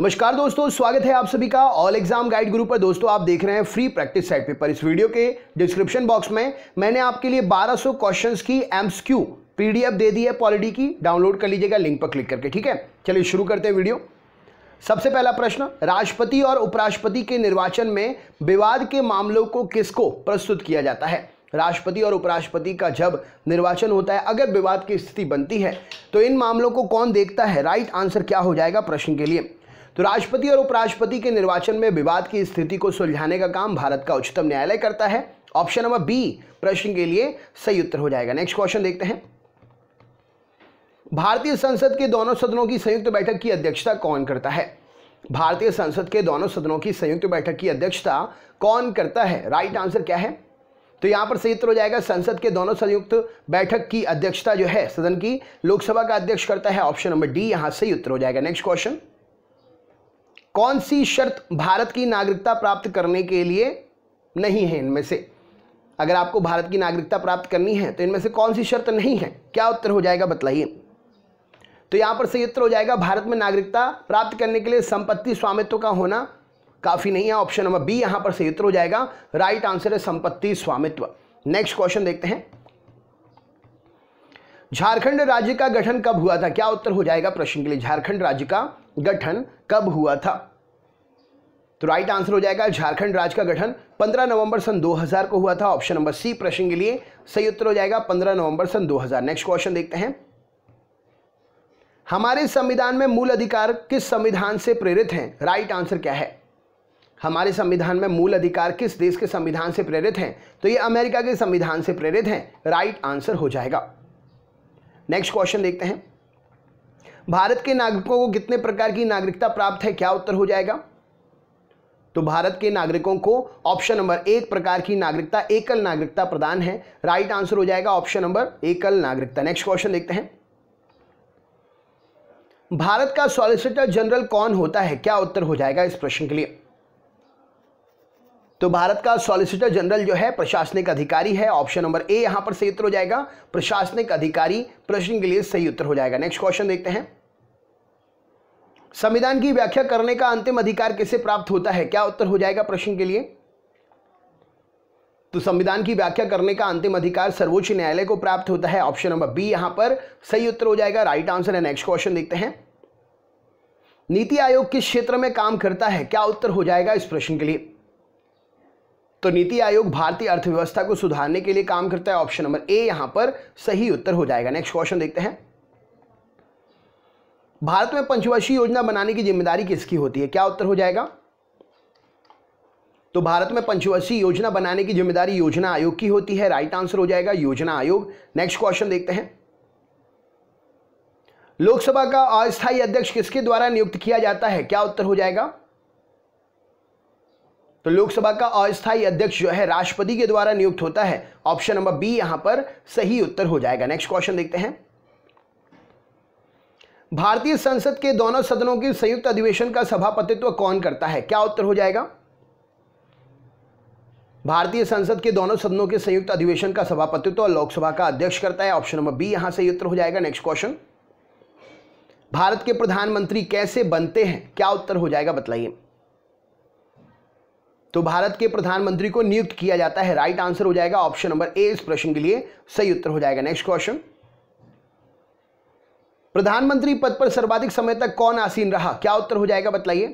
नमस्कार दोस्तों स्वागत है आप सभी का ऑल एग्जाम गाइड गुरु पर दोस्तों आप देख रहे हैं फ्री प्रैक्टिस साइट पेपर इस वीडियो के डिस्क्रिप्शन बॉक्स में मैंने आपके लिए 1200 क्वेश्चंस की एम्स क्यू पीडीएफ दे दी है पॉलिटी की डाउनलोड कर लीजिएगा लिंक पर क्लिक करके ठीक है चलिए शुरू करते हैं वीडियो सबसे पहला प्रश्न राष्ट्रपति और उपराष्ट्रपति के निर्वाचन में विवाद के मामलों को किसको प्रस्तुत किया जाता है राष्ट्रपति और उपराष्ट्रपति का जब निर्वाचन होता है अगर विवाद की स्थिति बनती है तो इन मामलों को कौन देखता है राइट आंसर क्या हो जाएगा प्रश्न के लिए तो राष्ट्रपति और उपराष्ट्रपति के निर्वाचन में विवाद की स्थिति को सुलझाने का काम भारत का उच्चतम न्यायालय करता है ऑप्शन नंबर बी प्रश्न के लिए सही उत्तर हो जाएगा नेक्स्ट क्वेश्चन देखते हैं भारतीय संसद के दोनों सदनों की संयुक्त बैठक की अध्यक्षता कौन करता है भारतीय संसद के दोनों सदनों की संयुक्त बैठक की अध्यक्षता कौन करता है राइट right आंसर क्या है तो यहां पर सही उत्तर हो जाएगा संसद के दोनों संयुक्त बैठक की अध्यक्षता जो है सदन की लोकसभा का अध्यक्ष करता है ऑप्शन नंबर डी यहां सही उत्तर हो जाएगा नेक्स्ट क्वेश्चन कौन सी शर्त भारत की नागरिकता प्राप्त करने के लिए नहीं है इनमें से अगर आपको भारत की नागरिकता प्राप्त करनी है तो इनमें से कौन सी शर्त नहीं है क्या उत्तर हो जाएगा बतलाइए तो यहाँ पर सही उत्तर हो जाएगा भारत में नागरिकता प्राप्त करने के लिए संपत्ति स्वामित्व का होना काफ़ी नहीं है ऑप्शन नंबर बी यहाँ पर सही उत्तर हो जाएगा राइट आंसर है संपत्ति स्वामित्व नेक्स्ट क्वेश्चन देखते हैं झारखंड राज्य का गठन कब हुआ था क्या उत्तर हो जाएगा प्रश्न के लिए झारखंड राज्य का गठन कब हुआ था तो राइट आंसर हो जाएगा झारखंड राज्य का गठन 15 नवंबर सन 2000 को हुआ था ऑप्शन नंबर सी प्रश्न के लिए सही उत्तर हो जाएगा 15 नवंबर सन 2000 नेक्स्ट क्वेश्चन देखते हैं हमारे संविधान में मूल अधिकार किस संविधान से प्रेरित हैं राइट आंसर क्या है हमारे संविधान में मूल अधिकार किस देश के संविधान से प्रेरित हैं तो ये अमेरिका के संविधान से प्रेरित हैं राइट आंसर हो जाएगा नेक्स्ट क्वेश्चन देखते हैं भारत के नागरिकों को कितने प्रकार की नागरिकता प्राप्त है क्या उत्तर हो जाएगा तो भारत के नागरिकों को ऑप्शन नंबर एक प्रकार की नागरिकता एकल नागरिकता प्रदान है राइट आंसर हो जाएगा ऑप्शन नंबर एकल नागरिकता नेक्स्ट क्वेश्चन देखते हैं भारत का सॉलिसिटर जनरल कौन होता है क्या उत्तर हो जाएगा इस प्रश्न के लिए तो भारत का सॉलिसिटर जनरल जो है प्रशासनिक अधिकारी है ऑप्शन नंबर ए यहां पर सही उत्तर हो जाएगा प्रशासनिक अधिकारी प्रश्न के लिए सही उत्तर हो जाएगा नेक्स्ट क्वेश्चन देखते हैं संविधान की व्याख्या करने का अंतिम अधिकार किसे प्राप्त होता है क्या उत्तर हो जाएगा प्रश्न के लिए तो संविधान की व्याख्या करने का अंतिम अधिकार सर्वोच्च न्यायालय को प्राप्त होता है ऑप्शन नंबर बी यहां पर सही उत्तर हो जाएगा राइट आंसर है नेक्स्ट क्वेश्चन देखते हैं नीति आयोग किस क्षेत्र में काम करता है क्या उत्तर हो जाएगा इस प्रश्न के लिए तो नीति आयोग भारतीय अर्थव्यवस्था को सुधारने के लिए काम करता है ऑप्शन नंबर ए यहां पर सही उत्तर हो जाएगा नेक्स्ट क्वेश्चन देखते हैं भारत में पंचवर्षीय योजना बनाने की जिम्मेदारी किसकी होती है क्या उत्तर हो जाएगा तो भारत में पंचवर्षीय योजना बनाने की जिम्मेदारी योजना आयोग की होती है राइट आंसर हो जाएगा योजना आयोग नेक्स्ट क्वेश्चन देखते हैं लोकसभा का अस्थायी अध्यक्ष किसके द्वारा नियुक्त किया जाता है क्या उत्तर हो जाएगा तो लोकसभा का अस्थायी अध्यक्ष जो है राष्ट्रपति के द्वारा नियुक्त होता है ऑप्शन नंबर बी यहां पर सही उत्तर हो जाएगा नेक्स्ट क्वेश्चन देखते हैं भारतीय संसद के दोनों सदनों के संयुक्त अधिवेशन का सभापतित्व कौन करता है क्या उत्तर हो जाएगा भारतीय संसद के दोनों सदनों के संयुक्त अधिवेशन का सभापतित्व लोकसभा का अध्यक्ष करता है ऑप्शन नंबर बी यहां सही उत्तर हो जाएगा नेक्स्ट क्वेश्चन भारत के प्रधानमंत्री कैसे बनते हैं क्या उत्तर हो जाएगा बताइए तो भारत के प्रधानमंत्री को नियुक्त किया जाता है राइट आंसर हो जाएगा ऑप्शन नंबर ए इस प्रश्न के लिए सही उत्तर हो जाएगा नेक्स्ट क्वेश्चन प्रधानमंत्री पद पर सर्वाधिक समय तक कौन आसीन रहा क्या उत्तर हो जाएगा बताइए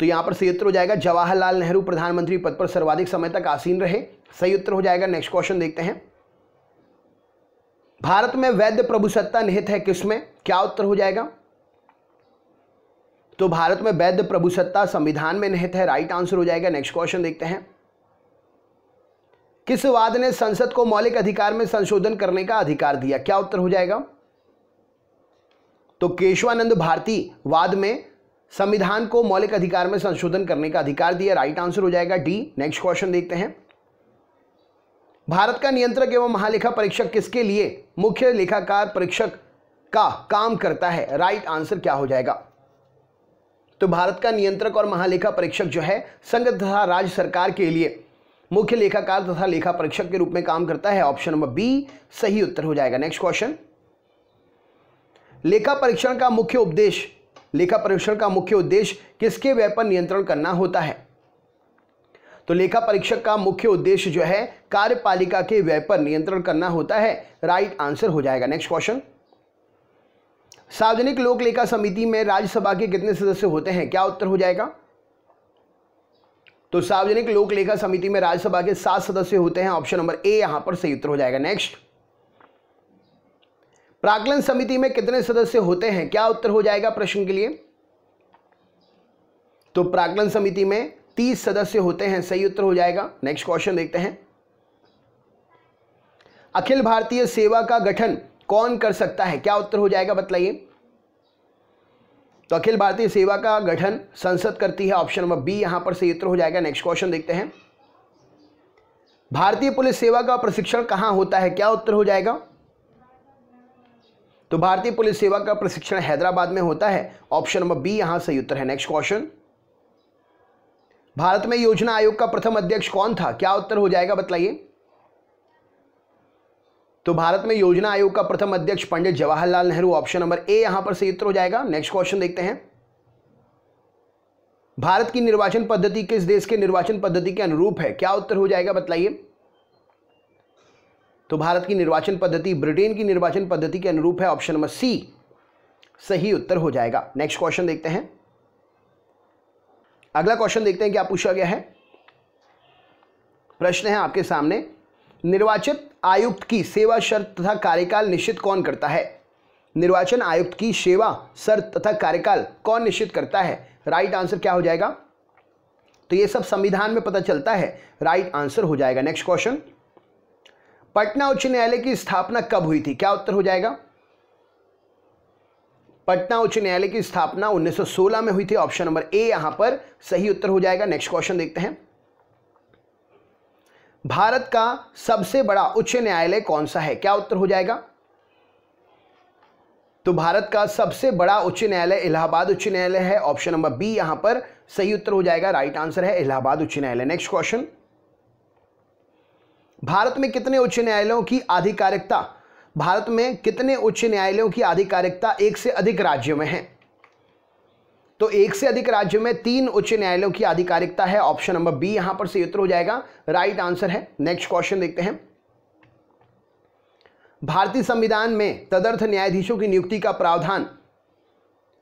तो यहां पर सही उत्तर हो जाएगा जवाहरलाल नेहरू प्रधानमंत्री पद पर सर्वाधिक समय तक आसीन रहे सही उत्तर हो जाएगा नेक्स्ट क्वेश्चन देखते हैं भारत में वैद्य प्रभुसत्ता निहित है किसमें क्या उत्तर हो जाएगा तो भारत में वैध प्रभुसत्ता संविधान में निहित है राइट आंसर हो जाएगा नेक्स्ट क्वेश्चन देखते हैं किस वाद ने संसद को मौलिक अधिकार में संशोधन करने का अधिकार दिया क्या उत्तर हो जाएगा तो केशवानंद भारती वाद में संविधान को मौलिक अधिकार में संशोधन करने का अधिकार दिया राइट आंसर हो जाएगा डी नेक्स्ट क्वेश्चन देखते हैं भारत का नियंत्रक एवं महालेखा परीक्षक किसके लिए मुख्य लेखाकार परीक्षक का काम करता है राइट आंसर क्या हो जाएगा तो भारत का नियंत्रक और महालेखा परीक्षक जो है संघ तथा राज्य सरकार के लिए मुख्य लेखाकार तथा लेखा परीक्षक के रूप में काम करता है ऑप्शन नंबर बी सही उत्तर हो जाएगा नेक्स्ट क्वेश्चन लेखा परीक्षण का मुख्य उपदेश लेखा परीक्षण का मुख्य उद्देश्य किसके व्यय पर नियंत्रण करना होता है तो लेखा परीक्षक का मुख्य उद्देश्य जो है कार्यपालिका के व्यय पर नियंत्रण करना होता है राइट आंसर हो जाएगा नेक्स्ट क्वेश्चन सार्वजनिक लोक लेखा समिति में राज्यसभा के कितने सदस्य होते हैं क्या उत्तर हो जाएगा तो सार्वजनिक लोक लेखा समिति में राज्यसभा के सात सदस्य होते हैं ऑप्शन नंबर ए यहां पर सही उत्तर हो जाएगा नेक्स्ट प्राकलन समिति में कितने सदस्य होते हैं क्या उत्तर हो जाएगा प्रश्न के लिए तो प्राकलन समिति में तीस सदस्य होते हैं सही उत्तर हो जाएगा नेक्स्ट क्वेश्चन देखते हैं अखिल भारतीय सेवा का गठन कौन कर सकता है क्या उत्तर हो जाएगा बताइए तो अखिल भारतीय सेवा का गठन संसद करती है ऑप्शन नंबर बी यहां पर सही उत्तर हो जाएगा नेक्स्ट क्वेश्चन देखते हैं भारतीय पुलिस सेवा का प्रशिक्षण कहां होता है क्या उत्तर हो जाएगा तो भारतीय पुलिस सेवा का प्रशिक्षण हैदराबाद में होता है ऑप्शन नंबर बी यहां सही उत्तर है नेक्स्ट क्वेश्चन भारत में योजना आयोग का प्रथम अध्यक्ष कौन था क्या उत्तर हो जाएगा बताइए तो भारत में योजना आयोग का प्रथम अध्यक्ष Pandit Jawaharlal Nehru option number A यहां पर सही उत्तर हो जाएगा नेक्स्ट क्वेश्चन देखते हैं भारत की निर्वाचन पद्धति किस देश के निर्वाचन पद्धति के अनुरूप है क्या उत्तर हो जाएगा बताइए तो भारत की निर्वाचन पद्धति ब्रिटेन की निर्वाचन पद्धति के अनुरूप है ऑप्शन नंबर सी सही उत्तर हो जाएगा नेक्स्ट क्वेश्चन देखते हैं अगला क्वेश्चन देखते हैं क्या पूछा गया है प्रश्न है आपके सामने निर्वाचित आयुक्त की सेवा शर्त तथा कार्यकाल निश्चित कौन करता है निर्वाचन आयुक्त की सेवा शर्त तथा कार्यकाल कौन निश्चित करता है राइट right आंसर क्या हो जाएगा तो ये सब संविधान में पता चलता है राइट right आंसर हो जाएगा नेक्स्ट क्वेश्चन पटना उच्च न्यायालय की स्थापना कब हुई थी क्या उत्तर हो जाएगा पटना उच्च न्यायालय की स्थापना 1916 में हुई थी ऑप्शन नंबर ए यहां पर सही उत्तर हो जाएगा नेक्स्ट क्वेश्चन देखते हैं भारत का सबसे बड़ा उच्च न्यायालय कौन सा है क्या उत्तर हो जाएगा तो भारत का सबसे बड़ा उच्च न्यायालय इलाहाबाद उच्च न्यायालय है ऑप्शन नंबर बी यहां पर सही उत्तर हो जाएगा राइट आंसर है इलाहाबाद उच्च न्यायालय नेक्स्ट क्वेश्चन भारत में कितने उच्च न्यायालयों की आधिकारिकता भारत में कितने उच्च न्यायालयों की आधिकारिकता एक से अधिक राज्यों में है तो एक से अधिक राज्यों में तीन उच्च न्यायालयों की आधिकारिकता है ऑप्शन नंबर बी यहां पर सही उत्तर हो जाएगा राइट आंसर है नेक्स्ट क्वेश्चन देखते हैं भारतीय संविधान में तदर्थ न्यायाधीशों की नियुक्ति का प्रावधान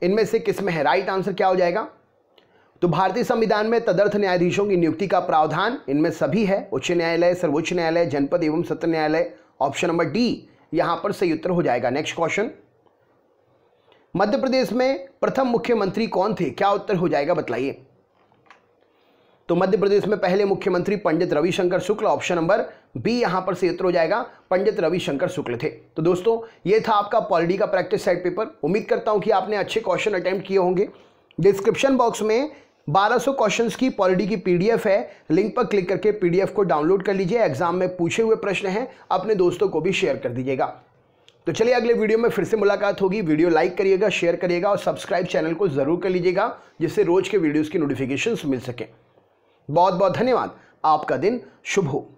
इनमें से किसमें है राइट आंसर क्या हो जाएगा तो भारतीय संविधान में तदर्थ न्यायाधीशों की नियुक्ति का प्रावधान इनमें सभी है उच्च न्यायालय सर्वोच्च न्यायालय जनपद एवं सत्र न्यायालय ऑप्शन नंबर डी यहां पर सही उत्तर हो जाएगा नेक्स्ट क्वेश्चन मध्य प्रदेश में प्रथम मुख्यमंत्री कौन थे क्या उत्तर हो जाएगा बताइए तो मध्य प्रदेश में पहले मुख्यमंत्री Pandit Ravishankar Shukla option number B यहां पर से उत्तर हो जाएगा पंडित रविशंकर शुक्ल थे तो दोस्तों ये था आपका पॉलिटी का प्रैक्टिस सेट पेपर उम्मीद करता हूं कि आपने अच्छे क्वेश्चन अटैम्प्ट किए होंगे डिस्क्रिप्शन बॉक्स में 1200 क्वेश्चंस की पॉलिटी की पीडीएफ है लिंक पर क्लिक करके पीडीएफ को डाउनलोड कर लीजिए एग्जाम में पूछे हुए प्रश्न हैं अपने दोस्तों को भी शेयर कर दीजिएगा तो चलिए अगले वीडियो में फिर से मुलाकात होगी वीडियो लाइक करिएगा शेयर करिएगा और सब्सक्राइब चैनल को ज़रूर कर लीजिएगा जिससे रोज के वीडियोज़ की नोटिफिकेशन मिल सकें बहुत बहुत धन्यवाद आपका दिन शुभ हो